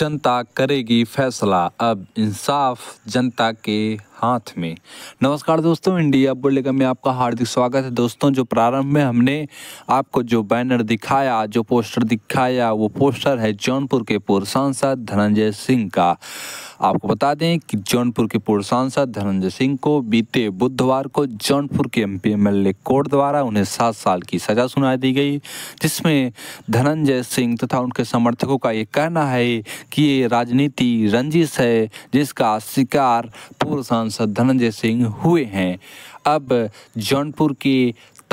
जनता करेगी फैसला अब इंसाफ जनता के हाथ में नमस्कार दोस्तों इंडिया बुलेगा में आपका हार्दिक स्वागत है दोस्तों जो प्रारंभ में हमने आपको जो बैनर दिखाया जो पोस्टर दिखाया वो पोस्टर है जौनपुर के पूर्व सांसद धनंजय सिंह का आपको बता दें कि जौनपुर के पूर्व सांसद धनंजय सिंह को बीते बुधवार को जौनपुर के एम पी एम कोर्ट द्वारा उन्हें सात साल की सजा सुना दी गई जिसमें धनंजय सिंह तथा उनके समर्थकों का ये कहना है कि ये राजनीति रंजिश है जिसका शिकार पूर्व सांसद धनंजय सिंह हुए हैं अब जौनपुर के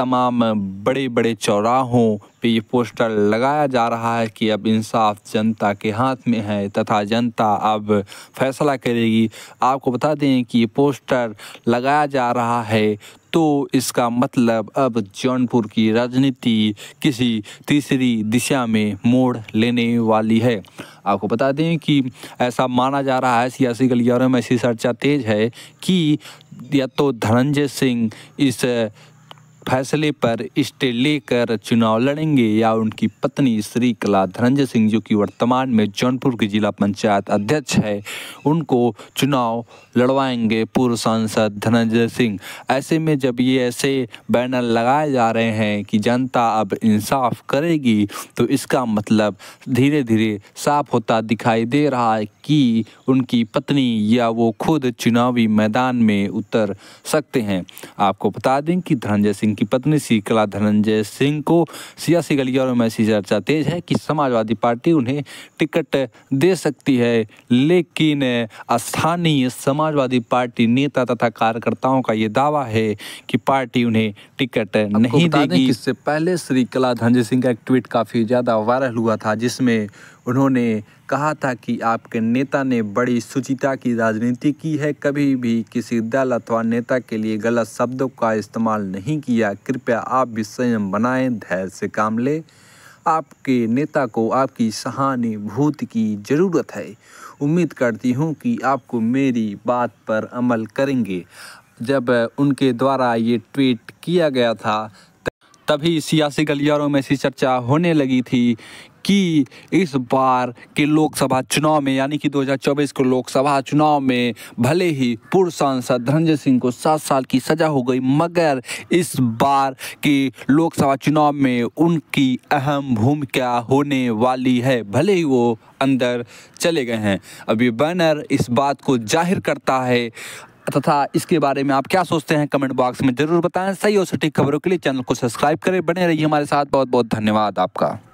तमाम बड़े बड़े चौराहों पे ये पोस्टर लगाया जा रहा है कि अब इंसाफ जनता के हाथ में है तथा जनता अब फैसला करेगी आपको बता दें कि ये पोस्टर लगाया जा रहा है तो इसका मतलब अब जौनपुर की राजनीति किसी तीसरी दिशा में मोड़ लेने वाली है आपको बता दें कि ऐसा माना जा रहा है सियासी गलियारों में ऐसी चर्चा तेज है कि या तो धनंजय सिंह इस फैसले पर स्टे लेकर चुनाव लड़ेंगे या उनकी पत्नी श्री कला धनंजय सिंह जो कि वर्तमान में जौनपुर की जिला पंचायत अध्यक्ष है उनको चुनाव लड़वाएंगे पूर्व सांसद धनंजय सिंह ऐसे में जब ये ऐसे बैनर लगाए जा रहे हैं कि जनता अब इंसाफ करेगी तो इसका मतलब धीरे धीरे साफ होता दिखाई दे रहा है कि उनकी पत्नी या वो खुद चुनावी मैदान में उतर सकते हैं आपको बता दें कि धनंजय सिंह की पत्नी शीकला धनंजय सिंह को सियासी गलियारों में ऐसी चर्चा तेज है कि समाजवादी पार्टी उन्हें टिकट दे सकती है लेकिन स्थानीय समाजवादी पार्टी नेता तथा कार्यकर्ताओं का ये दावा है कि पार्टी उन्हें टिकट नहीं देगी इससे पहले श्री कला धनंजय सिंह का एक ट्वीट काफ़ी ज़्यादा वायरल हुआ था जिसमें उन्होंने कहा था कि आपके नेता ने बड़ी सुचिता की राजनीति की है कभी भी किसी दल अथवा नेता के लिए गलत शब्दों का इस्तेमाल नहीं किया कृपया आप भी संयम बनाएं धैर्य से काम लें आपके नेता को आपकी सहानुभूति की ज़रूरत है उम्मीद करती हूँ कि आपको मेरी बात पर अमल करेंगे जब उनके द्वारा ये ट्वीट किया गया था तभी सियासी गलियारों में ऐसी चर्चा होने लगी थी कि इस बार के लोकसभा चुनाव में यानी कि 2024 के लोकसभा चुनाव में भले ही पूर्व सांसद धनंजय सिंह को सात साल की सजा हो गई मगर इस बार के लोकसभा चुनाव में उनकी अहम भूमिका होने वाली है भले ही वो अंदर चले गए हैं अभी बैनर इस बात को जाहिर करता है तथा इसके बारे में आप क्या सोचते हैं कमेंट बॉक्स में जरूर बताएं सही और सटीक खबरों के लिए चैनल को सब्सक्राइब करें बने रहिए हमारे साथ बहुत बहुत धन्यवाद आपका